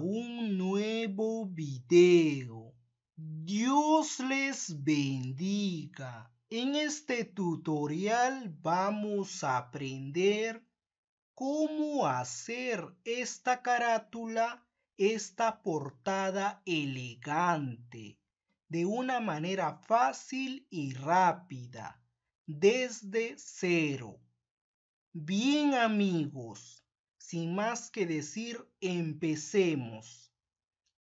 un nuevo video. Dios les bendiga. En este tutorial vamos a aprender cómo hacer esta carátula, esta portada elegante, de una manera fácil y rápida, desde cero. Bien amigos, sin más que decir, empecemos.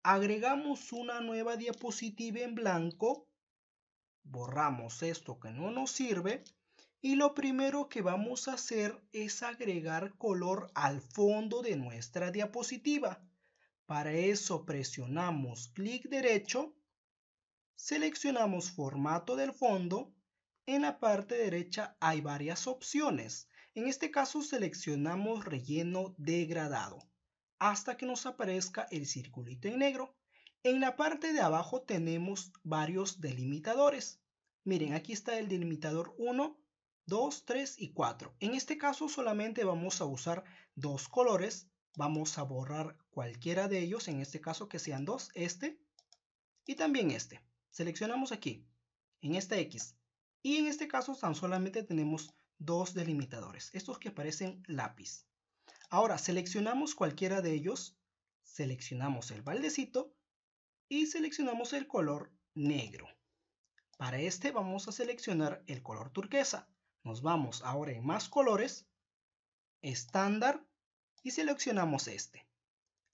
Agregamos una nueva diapositiva en blanco. Borramos esto que no nos sirve. Y lo primero que vamos a hacer es agregar color al fondo de nuestra diapositiva. Para eso presionamos clic derecho, seleccionamos formato del fondo. En la parte derecha hay varias opciones. En este caso seleccionamos relleno degradado hasta que nos aparezca el circulito en negro. En la parte de abajo tenemos varios delimitadores. Miren, aquí está el delimitador 1, 2, 3 y 4. En este caso solamente vamos a usar dos colores. Vamos a borrar cualquiera de ellos, en este caso que sean dos, este y también este. Seleccionamos aquí, en esta X. Y en este caso tan solamente tenemos dos delimitadores, estos que aparecen lápiz. Ahora seleccionamos cualquiera de ellos, seleccionamos el baldecito y seleccionamos el color negro. Para este vamos a seleccionar el color turquesa. Nos vamos ahora en más colores, estándar y seleccionamos este.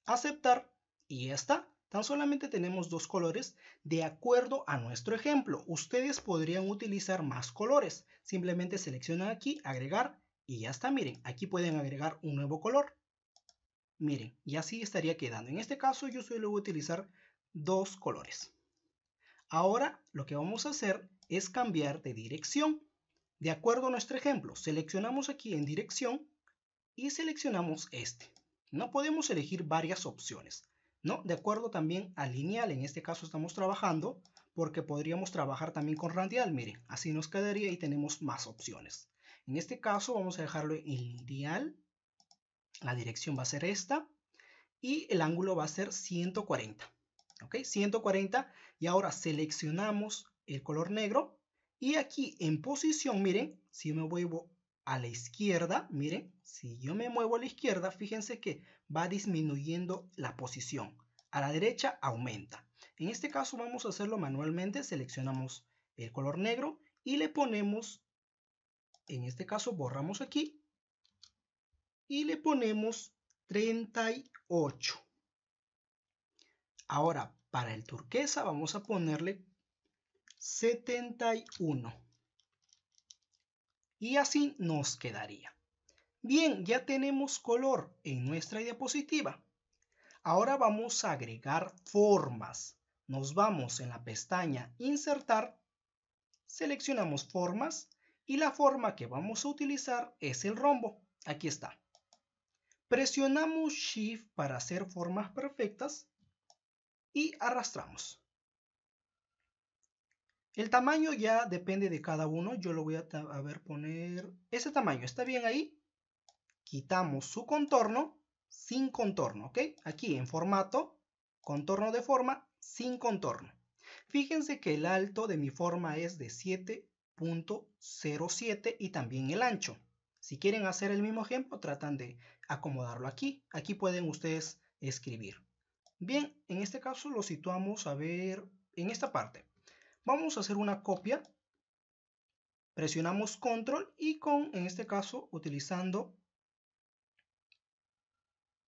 Aceptar y esta. está. Tan solamente tenemos dos colores de acuerdo a nuestro ejemplo. Ustedes podrían utilizar más colores. Simplemente seleccionan aquí, agregar y ya está. Miren, aquí pueden agregar un nuevo color. Miren, y así estaría quedando. En este caso yo suelo utilizar dos colores. Ahora lo que vamos a hacer es cambiar de dirección. De acuerdo a nuestro ejemplo, seleccionamos aquí en dirección y seleccionamos este. No podemos elegir varias opciones. ¿no? De acuerdo también al lineal, en este caso estamos trabajando, porque podríamos trabajar también con radial, miren, así nos quedaría y tenemos más opciones. En este caso vamos a dejarlo en lineal, la dirección va a ser esta, y el ángulo va a ser 140, ¿ok? 140, y ahora seleccionamos el color negro, y aquí en posición, miren, si me vuelvo a la izquierda, miren, si yo me muevo a la izquierda, fíjense que va disminuyendo la posición. A la derecha aumenta. En este caso vamos a hacerlo manualmente, seleccionamos el color negro y le ponemos, en este caso borramos aquí, y le ponemos 38. Ahora, para el turquesa vamos a ponerle 71 y así nos quedaría. Bien, ya tenemos color en nuestra diapositiva. Ahora vamos a agregar formas. Nos vamos en la pestaña Insertar, seleccionamos Formas y la forma que vamos a utilizar es el rombo. Aquí está. Presionamos Shift para hacer formas perfectas y arrastramos. El tamaño ya depende de cada uno. Yo lo voy a, ver poner ese tamaño. ¿Está bien ahí? Quitamos su contorno sin contorno, Aquí en formato, contorno de forma, sin contorno. Fíjense que el alto de mi forma es de 7.07 y también el ancho. Si quieren hacer el mismo ejemplo, tratan de acomodarlo aquí. Aquí pueden ustedes escribir. Bien, en este caso lo situamos, a ver, en esta parte. Vamos a hacer una copia. Presionamos control y con, en este caso, utilizando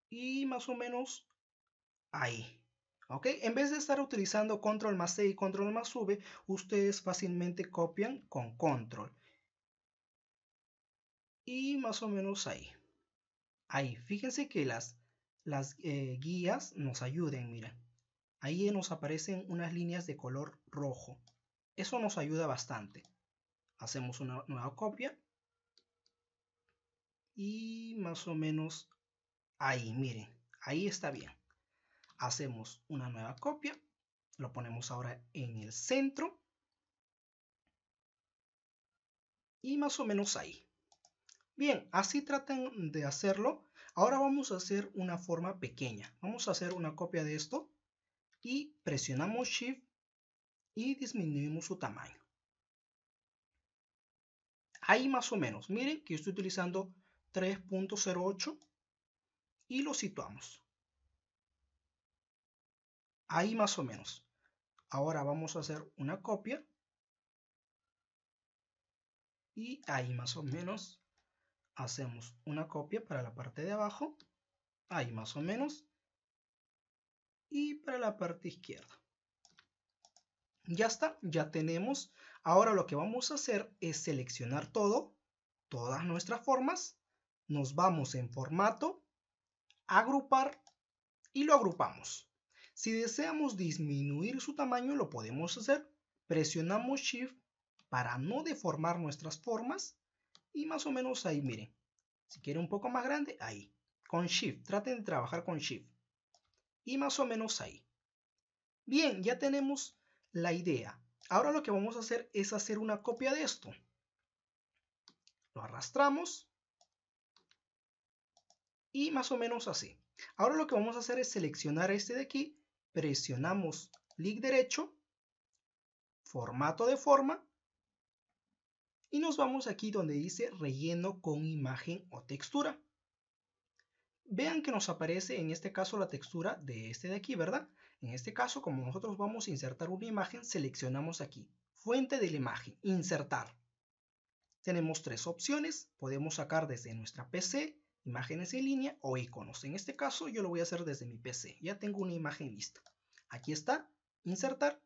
y más o menos ahí. ¿Ok? En vez de estar utilizando control más C y control más V, ustedes fácilmente copian con control. Y más o menos ahí. Ahí. Fíjense que las, las eh, guías nos ayuden, miren ahí nos aparecen unas líneas de color rojo. Eso nos ayuda bastante. Hacemos una nueva copia. Y más o menos ahí, miren, ahí está bien. Hacemos una nueva copia. Lo ponemos ahora en el centro. Y más o menos ahí. Bien, así traten de hacerlo. Ahora vamos a hacer una forma pequeña. Vamos a hacer una copia de esto y presionamos Shift y disminuimos su tamaño. Ahí más o menos. Miren que yo estoy utilizando 3.08 y lo situamos. Ahí más o menos. Ahora vamos a hacer una copia. Y ahí más o menos hacemos una copia para la parte de abajo. Ahí más o menos y para la parte izquierda. Ya está, ya tenemos. Ahora lo que vamos a hacer es seleccionar todo, todas nuestras formas. Nos vamos en formato, agrupar y lo agrupamos. Si deseamos disminuir su tamaño lo podemos hacer. Presionamos Shift para no deformar nuestras formas y más o menos ahí miren. Si quiere un poco más grande, ahí. Con Shift, traten de trabajar con Shift. Y más o menos ahí. Bien, ya tenemos la idea. Ahora lo que vamos a hacer es hacer una copia de esto. Lo arrastramos. Y más o menos así. Ahora lo que vamos a hacer es seleccionar este de aquí. Presionamos clic derecho. Formato de forma. Y nos vamos aquí donde dice relleno con imagen o textura. Vean que nos aparece en este caso la textura de este de aquí, ¿verdad? En este caso, como nosotros vamos a insertar una imagen, seleccionamos aquí, fuente de la imagen, insertar. Tenemos tres opciones, podemos sacar desde nuestra PC, imágenes en línea o iconos. En este caso yo lo voy a hacer desde mi PC, ya tengo una imagen lista. Aquí está, insertar,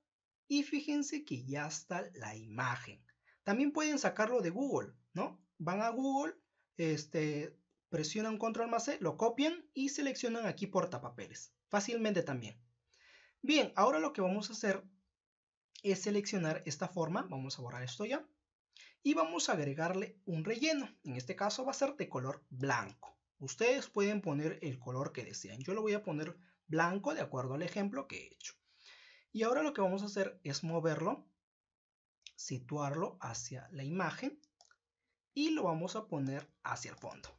y fíjense que ya está la imagen. También pueden sacarlo de Google, ¿no? Van a Google, este, presionan control más C, lo copian y seleccionan aquí portapapeles, fácilmente también. Bien, ahora lo que vamos a hacer es seleccionar esta forma, vamos a borrar esto ya, y vamos a agregarle un relleno, en este caso va a ser de color blanco. Ustedes pueden poner el color que desean, yo lo voy a poner blanco de acuerdo al ejemplo que he hecho. Y ahora lo que vamos a hacer es moverlo, situarlo hacia la imagen y lo vamos a poner hacia el fondo.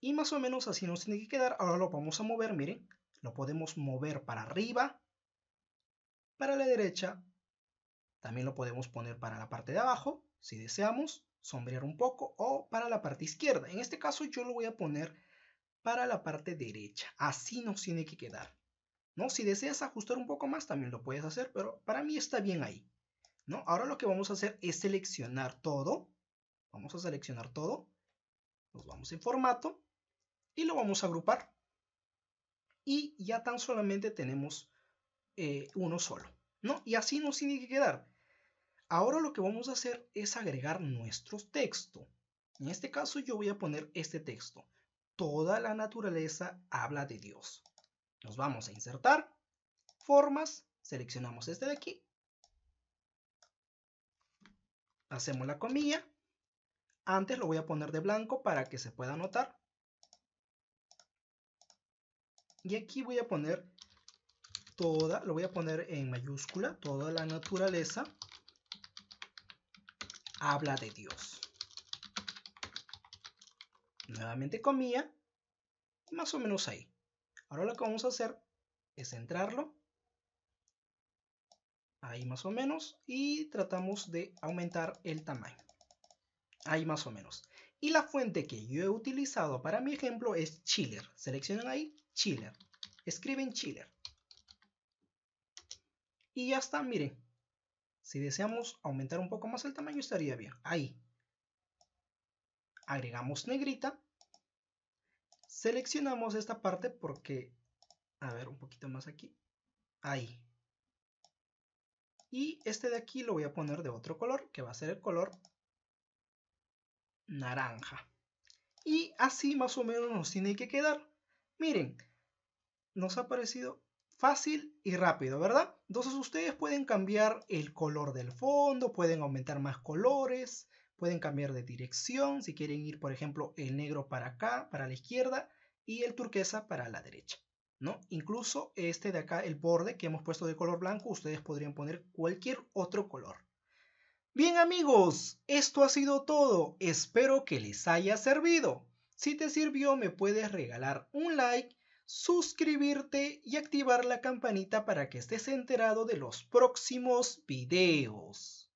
Y más o menos así nos tiene que quedar. Ahora lo vamos a mover, miren. Lo podemos mover para arriba, para la derecha. También lo podemos poner para la parte de abajo, si deseamos, sombrear un poco, o para la parte izquierda. En este caso yo lo voy a poner para la parte derecha. Así nos tiene que quedar. ¿no? Si deseas ajustar un poco más, también lo puedes hacer, pero para mí está bien ahí. ¿no? Ahora lo que vamos a hacer es seleccionar todo. Vamos a seleccionar todo. Nos vamos en formato y lo vamos a agrupar. Y ya tan solamente tenemos eh, uno solo, ¿no? Y así nos tiene que quedar. Ahora lo que vamos a hacer es agregar nuestro texto. En este caso yo voy a poner este texto. Toda la naturaleza habla de Dios. Nos vamos a insertar, formas, seleccionamos este de aquí. Hacemos la comilla. Antes lo voy a poner de blanco para que se pueda notar. Y aquí voy a poner toda, lo voy a poner en mayúscula, toda la naturaleza habla de Dios. Nuevamente comía, más o menos ahí. Ahora lo que vamos a hacer es centrarlo, ahí más o menos, y tratamos de aumentar el tamaño, ahí más o menos. Y la fuente que yo he utilizado para mi ejemplo es Chiller. Seleccionan ahí Chiller. Escriben Chiller. Y ya está, miren. Si deseamos aumentar un poco más el tamaño estaría bien. Ahí. Agregamos negrita. Seleccionamos esta parte porque... A ver, un poquito más aquí. Ahí. Y este de aquí lo voy a poner de otro color, que va a ser el color naranja. Y así más o menos nos tiene que quedar. Miren, nos ha parecido fácil y rápido, ¿verdad? Entonces ustedes pueden cambiar el color del fondo, pueden aumentar más colores, pueden cambiar de dirección, si quieren ir, por ejemplo, el negro para acá, para la izquierda, y el turquesa para la derecha, ¿no? Incluso este de acá, el borde que hemos puesto de color blanco, ustedes podrían poner cualquier otro color. Bien amigos, esto ha sido todo, espero que les haya servido. Si te sirvió me puedes regalar un like suscribirte y activar la campanita para que estés enterado de los próximos videos.